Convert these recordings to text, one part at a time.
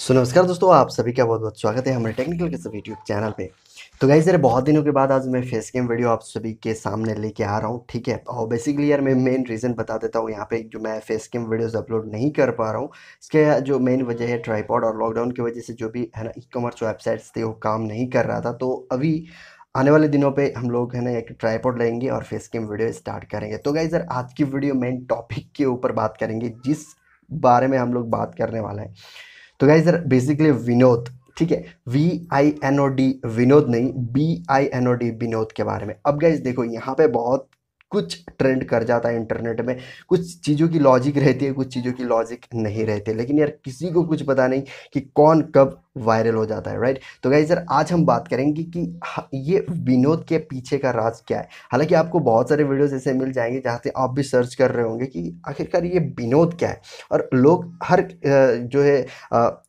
सो नमस्कार दोस्तों आप सभी का बहुत बहुत स्वागत है हमारे टेक्निकल के सब यूट्यूब चैनल पे तो गाइज यार बहुत दिनों के बाद आज मैं फेस कैम वीडियो आप सभी के सामने लेके आ रहा हूँ ठीक है और बेसिकली यार मैं मेन रीज़न बता देता हूँ यहाँ पे जो मैं फेस कैम वीडियोज़ अपलोड नहीं कर पा रहा हूँ इसके जो मेन वजह है ट्राईपॉड और लॉकडाउन की वजह से जो भी है ना ई कॉमर्स वेबसाइट्स थे वो काम नहीं कर रहा था तो अभी आने वाले दिनों पे हम लोग है ना एक ट्राईपॉड लेंगे और फेस कैम वीडियो स्टार्ट करेंगे तो गाइज यार आज की वीडियो मेन टॉपिक के ऊपर बात करेंगे जिस बारे में हम लोग बात करने वाले हैं तो गाइज सर बेसिकली विनोद ठीक है V I N O D Vinod नहीं B I N O D Vinod के बारे में अब गाइज देखो यहाँ पे बहुत कुछ ट्रेंड कर जाता है इंटरनेट में कुछ चीज़ों की लॉजिक रहती है कुछ चीज़ों की लॉजिक नहीं रहती लेकिन यार किसी को कुछ पता नहीं कि कौन कब वायरल हो जाता है राइट तो गाइज सर आज हम बात करेंगे कि ये विनोद के पीछे का राज क्या है हालांकि आपको बहुत सारे वीडियोस ऐसे मिल जाएंगे जहाँ से आप भी सर्च कर रहे होंगे कि आखिरकार ये विनोद क्या है और लोग हर जो है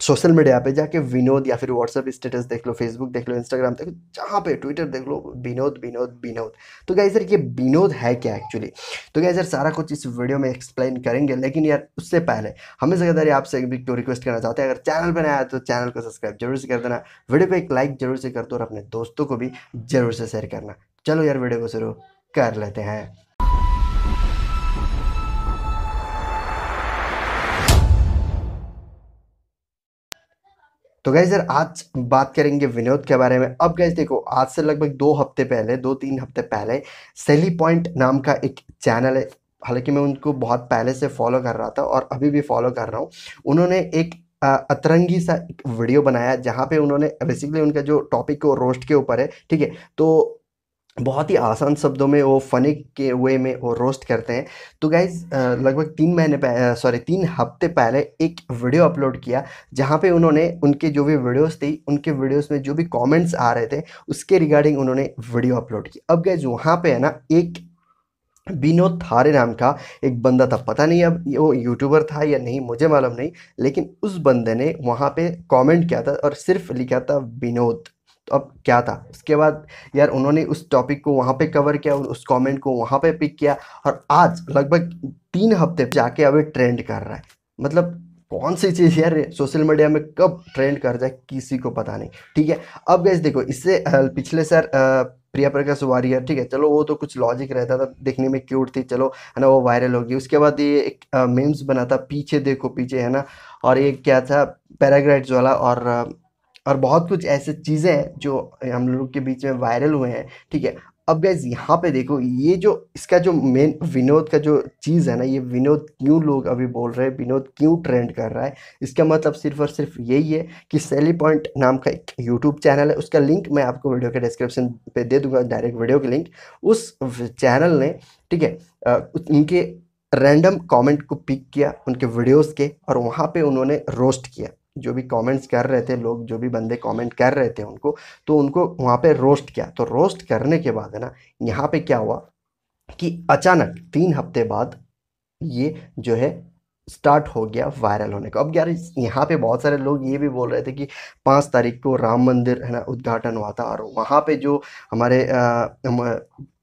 सोशल मीडिया पे जाके विनोद या फिर व्हाट्सअप स्टेटस देख लो फेसबुक देख लो इंस्टाग्राम देख लो जहाँ पे ट्विटर देख लो विनोद विनोद विनोद तो गाइज सर ये विनोद है क्या एक्चुअली तो गाइज सर सारा कुछ इस वीडियो में एक्सप्लेन करेंगे लेकिन यार उससे पहले हमें जगह आपसे एक बिग रिक्वेस्ट करना चाहते हैं अगर चैनल पर नया है तो चैनल को सब्सक्राइब जरूर से कर देना वीडियो को एक लाइक जरूर से कर दो और अपने दोस्तों को भी जरूर से शेयर करना चलो यार वीडियो को शुरू कर लेते हैं तो गैस यार आज बात करेंगे विनोद के बारे में अब गैस देखो आज से लगभग दो हफ्ते पहले दो तीन हफ्ते पहले सेली पॉइंट नाम का एक चैनल है हालांकि मैं उनको बहुत पहले से फॉलो कर रहा था और अभी भी फॉलो कर रहा हूँ उन्होंने एक अतरंगी सा एक वीडियो बनाया जहाँ पे उन्होंने बेसिकली उनका जो टॉपिक वो रोस्ट के ऊपर है ठीक है तो बहुत ही आसान शब्दों में वो फनी के वे में वो रोस्ट करते हैं तो गाइज लगभग तीन महीने सॉरी तीन हफ्ते पहले एक वीडियो अपलोड किया जहाँ पे उन्होंने उनके जो भी वीडियोस थी उनके वीडियोस में जो भी कमेंट्स आ रहे थे उसके रिगार्डिंग उन्होंने वीडियो अपलोड की अब गैज वहाँ पे है ना एक विनोद थारे नाम का एक बंदा था पता नहीं अब वो यूट्यूबर था या नहीं मुझे मालूम नहीं लेकिन उस बंदे ने वहाँ पे कमेंट किया था और सिर्फ लिखा था विनोद तो अब क्या था उसके बाद यार उन्होंने उस टॉपिक को वहाँ पे कवर किया और उस कमेंट को वहाँ पे पिक किया और आज लगभग तीन हफ्ते जाके अब ट्रेंड कर रहा है मतलब कौन सी चीज़ यार सोशल मीडिया में कब ट्रेंड कर जाए किसी को पता नहीं ठीक है अब गैस देखो इससे पिछले सर प्रिया प्रकाश वारियर ठीक है चलो वो तो कुछ लॉजिक रहता था देखने में क्यूट थी चलो है ना वो वायरल होगी उसके बाद ये एक मीम्स बना था पीछे देखो पीछे है ना और ये क्या था पैराग्राइड्स वाला और और बहुत कुछ ऐसे चीज़ें हैं जो हम लोग के बीच में वायरल हुए हैं ठीक है अब गैज यहाँ पे देखो ये जो इसका जो मेन विनोद का जो चीज़ है ना ये विनोद क्यों लोग अभी बोल रहे हैं विनोद क्यों ट्रेंड कर रहा है इसका मतलब सिर्फ और सिर्फ यही है कि सेली पॉइंट नाम का एक यूट्यूब चैनल है उसका लिंक मैं आपको वीडियो के डिस्क्रिप्शन पे दे दूंगा डायरेक्ट वीडियो के लिंक उस चैनल ने ठीक है उनके रैंडम कॉमेंट को पिक किया उनके वीडियोज़ के और वहाँ पर उन्होंने रोस्ट किया जो भी कमेंट्स कर रहे थे लोग जो भी बंदे कमेंट कर रहे थे उनको तो उनको वहाँ पे रोस्ट किया तो रोस्ट करने के बाद है ना यहाँ पे क्या हुआ कि अचानक तीन हफ्ते बाद ये जो है स्टार्ट हो गया वायरल होने का अब यार यहाँ पे बहुत सारे लोग ये भी बोल रहे थे कि पाँच तारीख को राम मंदिर है ना उद्घाटन हुआ था और वहाँ पे जो हमारे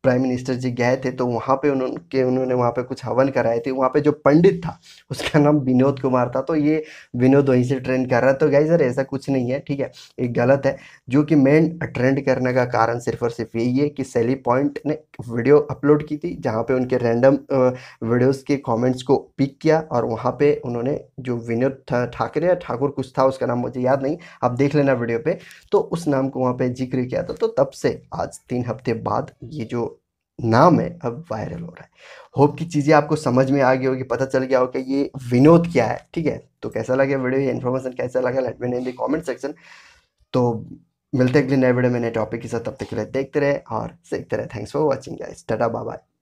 प्राइम मिनिस्टर जी गए थे तो वहाँ पे उनके उन्होंने वहाँ पे कुछ हवन कराए थे वहाँ पे जो पंडित था उसका नाम विनोद कुमार था तो ये विनोद वहीं से ट्रेंड कर रहा है तो गई सर ऐसा कुछ नहीं है ठीक है एक गलत है जो कि मेन ट्रेंड करने का कारण सिर्फ और सिर्फ यही है कि सेली पॉइंट ने वीडियो अपलोड की थी जहाँ पर उनके रैंडम वीडियोज़ के कॉमेंट्स को पिक किया और वहाँ पर उन्होंने जो विनोद ठाकरे या ठाकुर कुछ था उसका नाम मुझे याद नहीं आप देख लेना वीडियो पर तो उस नाम को वहाँ पर जिक्र किया था तो तब से आज तीन हफ्ते बाद ये जो नाम है अब वायरल हो रहा है होप की चीज़ें आपको समझ में आ गई होगी पता चल गया होगा ये विनोद क्या है ठीक है तो कैसा लगा वीडियो ये इन्फॉर्मेशन कैसा लगा let me in the comment section तो मिलते अगले नए वीडियो में नए टॉपिक के साथ तब तक के लिए देखते रहे और सीखते रहे thanks for watching guys tata bye bye